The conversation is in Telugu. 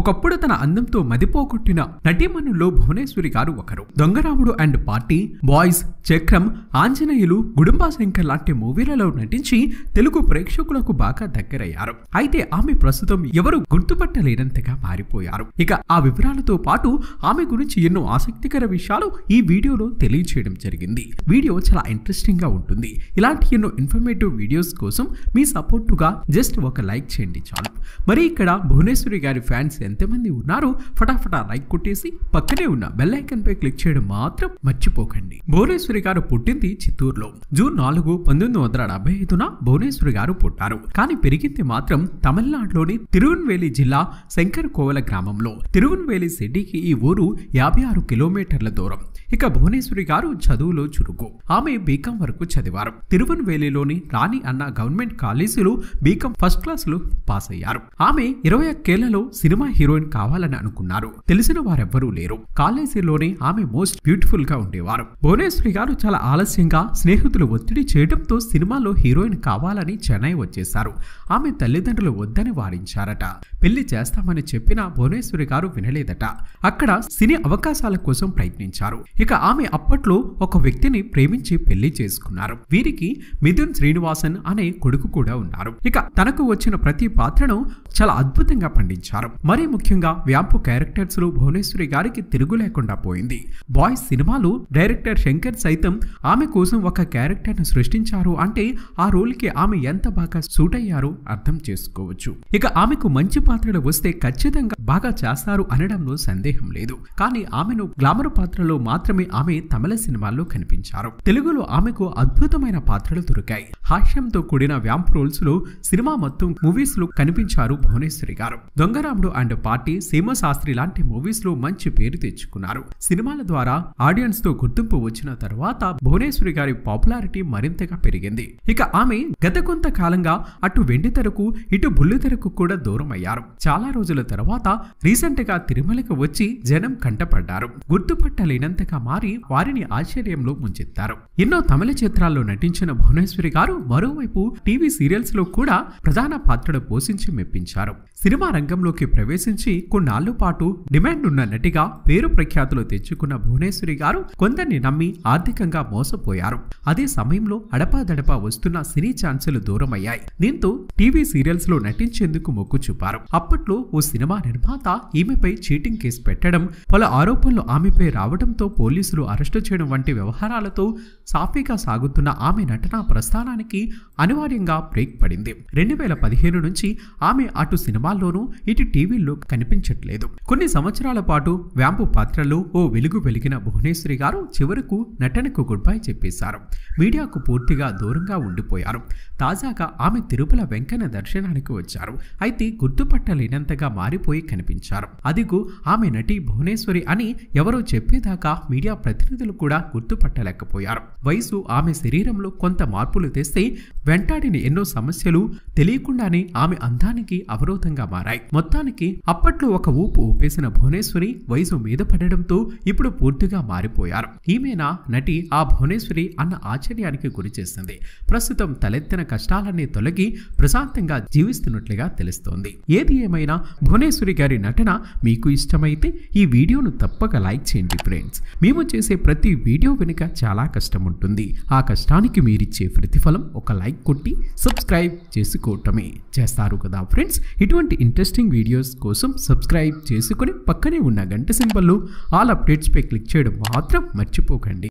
ఒకప్పుడు తన అందంతో మదిపోగొట్టిన నటీమణుల్లో భువనేశ్వరి గారు ఒకరు దొంగరాముడు అండ్ పార్టీ బాయ్స్ చక్రం ఆంజనేయులు గుడుంబా శంకర్ లాంటి మూవీలలో నటించి తెలుగు ప్రేక్షకులకు బాగా దగ్గరయ్యారు అయితే ఆమె ప్రస్తుతం ఎవరు గుర్తుపట్టలేనంతగా మారిపోయారు ఇక ఆ వివరాలతో పాటు ఆమె గురించి ఎన్నో ఆసక్తికర విషయాలు ఈ వీడియోలో తెలియచేయడం జరిగింది వీడియో చాలా ఇంట్రెస్టింగ్ గా ఉంటుంది ఇలాంటి ఎన్నో ఇన్ఫర్మేటివ్ వీడియోస్ కోసం మీ సపోర్టుగా జస్ట్ ఒక లైక్ చేయండి చాలు మరి ఇక్కడ భువనేశ్వరి గారి ఫ్యాన్స్ ఎంతమంది ఉన్నారో ఫటాఫటా లైక్ కొట్టేసి పక్కనే ఉన్న బెల్ ఐకన్ పై క్లిక్ చేయడం మాత్రం మర్చిపోకండి భువనేశ్వరి గారు పుట్టింది చిత్తూరులో జూన్ నాలుగు పంతొమ్మిది వందల డెబ్బై ఐదున భువనేశ్వరి గారు పుట్టారు కానీ పెరిగింది మాత్రం తమిళనాడులోని తిరువన్వేలి జిల్లా శంకర్ కోవల గ్రామంలో తిరువన్వేలి సిటీకి ఈ ఊరు యాభై ఆరు కిలోమీటర్ల దూరం ఇక భువనేశ్వరి గారు చదువులో చురుకు ఆమె బీకాం వరకు చదివారు తిరువన్వేలిలోని రాణి అన్న గవర్నమెంట్ కాలేజీలో బీకాం ఫస్ట్ క్లాస్ లో పాస్ అయ్యారు ఆమె ఇరవై ఒక్కేళ్లలో సినిమా హీరోయిన్ కావాలని అనుకున్నారు తెలిసిన వారెవ్వరూ లేరు కాలేజీలోనే ఆమె మోస్ట్ బ్యూటిఫుల్ గా ఉండేవారు భువనేశ్వరి గారు చాలా ఆలస్యంగా స్నేహితులు ఒత్తిడి చేయడంతో సినిమాలో హీరోయిన్ కావాలని చెన్నై వచ్చేశారు ఆమె తల్లిదండ్రులు వద్దని వారించారట పెళ్లి చేస్తామని చెప్పిన భువనేశ్వరి గారు వినలేదట అక్కడ సినీ అవకాశాల కోసం ప్రయత్నించారు ఇక ఆమె అప్పట్లో ఒక వ్యక్తిని ప్రేమించి పెళ్లి చేసుకున్నారు వీరికి మిథున్ శ్రీనివాసన్ అనే కొడుకు కూడా ఉన్నారు ఇక తనకు వచ్చిన ప్రతి పాత్రను చాలా అద్భుతంగా పండించారు మరి మరీ ముఖ్యంగా వ్యాంపు క్యారెక్టర్స్ లో భువనేశ్వరి గారికి తిరుగు లేకుండా పోయింది బాయ్స్ సినిమాలు డైరెక్టర్ శంకర్ సైతం ఆమె కోసం ఒక క్యారెక్టర్ ను సృష్టించారు అంటే ఆ రోల్ కి ఆమె ఎంత బాగా సూట్ అయ్యారో అర్థం చేసుకోవచ్చు ఇక ఆమెకు మంచి పాత్రలు వస్తే ఖచ్చితంగా బాగా చేస్తారు అనడంలో సందేహం లేదు కానీ ఆమెను గ్లామర్ పాత్రలో మాత్రమే ఆమె తమిళ సినిమాల్లో కనిపించారు తెలుగులో ఆమెకు అద్భుతమైన పాత్రలు దొరికాయి హాస్యంతో కూడిన వ్యాంప్ రోల్స్ లో సినిమా మొత్తం మూవీస్ లో కనిపించారు Bhuvaneswari garu Dongaramudu and and party Shastri లాంటి మూవీస్ లో మంచి పేరు తెచ్చుకున్నారు సినిమాల ద్వారా ఆడియన్స్ తో గుర్తింపు వచ్చిన తర్వాత భువనేశ్వరి గారి పాపులారిటీ మరింతగా పెరిగింది ఇక ఆమె గత కొంత కాలంగా అటు వెండితెరకు ఇటు బుల్లితెరకు కూడా దూరం అయ్యారు చాలా రోజుల తర్వాత రీసెంట్ గా తిరుమలకు వచ్చి జనం కంటపడ్డారు గుర్తుపట్టలేనంతగా మారి వారిని ఆశ్చర్యంలో ముంచెత్తారు ఎన్నో తమిళ చిత్రాల్లో నటించిన భువనేశ్వరి గారు మరోవైపు టీవీ సీరియల్స్ లో కూడా ప్రధాన పాత్రను పోషించి మెప్పించారు సినిమా రంగంలోకి ప్రవేశించి కొన్నాళ్ళు పాటు డిమాండ్ ఉన్న నటిగా పేరు ప్రఖ్యాతులు తెచ్చుకున్న భువనేశ్వరి గారు కొందరిని నమ్మి ఆర్థికంగా మోసపోయారు అదే సమయంలో అడపాదడపా వస్తున్న సినీ ఛాన్సులు దూరమయ్యాయి దీంతో టీవీ సీరియల్స్ లో నటించేందుకు మొగ్గు చూపారు అప్పట్లో ఓ సినిమా నిర్మాత ఈమెపై చీటింగ్ కేసు పెట్టడం పలు ఆరోపణలు ఆమెపై రావడంతో పోలీసులు అరెస్టు చేయడం వంటి వ్యవహారాలతో సాఫీగా సాగుతున్న ఆమె నటనా ప్రస్థానానికి అనివార్యంగా బ్రేక్ పడింది రెండు వేల పదిహేను నుంచి ఆమె అటు సినిమా సినిమాల్లోనూ ఇటు టీవీల్లో కనిపించట్లేదు కొన్ని సంవత్సరాల పాటు వ్యాంపు పాత్రలో ఓ వెలుగు వెలిగిన భువనేశ్వరి గారు చివరకు నటనకు గుడ్ బై చెప్పేశారు మీడియాకు పూర్తిగా దూరంగా ఉండిపోయారు తాజాగా ఆమె తిరుపల వెంకన్న దర్శనానికి వచ్చారు అయితే గుర్తుపట్టలేనంతగా మారిపోయి కనిపించారు అదిగూ ఆమె నటి భువనేశ్వరి అని ఎవరో చెప్పేదాకా మీడియా ప్రతినిధులు కూడా గుర్తుపట్టలేకపోయారు వయసు ఆమె శరీరంలో కొంత మార్పులు తెస్తే వెంటాడిన ఎన్నో సమస్యలు తెలియకుండానే ఆమె అందానికి అవరోధంగా ఆనందంగా మారాయి మొత్తానికి అప్పట్లో ఒక ఊపు ఊపేసిన భువనేశ్వరి వయసు మీద పడడంతో ఇప్పుడు పూర్తిగా మారిపోయారు ఈమెనా నటి ఆ భువనేశ్వరి అన్న ఆశ్చర్యానికి గురిచేసింది ప్రస్తుతం తలెత్తిన కష్టాలన్నీ తొలగి ప్రశాంతంగా జీవిస్తున్నట్లుగా తెలుస్తోంది ఏది ఏమైనా భువనేశ్వరి గారి నటన మీకు ఇష్టమైతే ఈ వీడియోను తప్పక లైక్ చేయండి ఫ్రెండ్స్ మేము చేసే ప్రతి వీడియో వెనుక చాలా కష్టం ఉంటుంది ఆ కష్టానికి మీరిచ్చే ప్రతిఫలం ఒక లైక్ కొట్టి సబ్స్క్రైబ్ చేసుకోవటమే చేస్తారు కదా ఫ్రెండ్స్ ఇటువంటి ఇలాంటి ఇంట్రెస్టింగ్ వీడియోస్ కోసం సబ్స్క్రైబ్ చేసుకుని పక్కనే ఉన్న గంట సింబల్లో ఆల్ అప్డేట్స్పై క్లిక్ చేయడం మాత్రం మర్చిపోకండి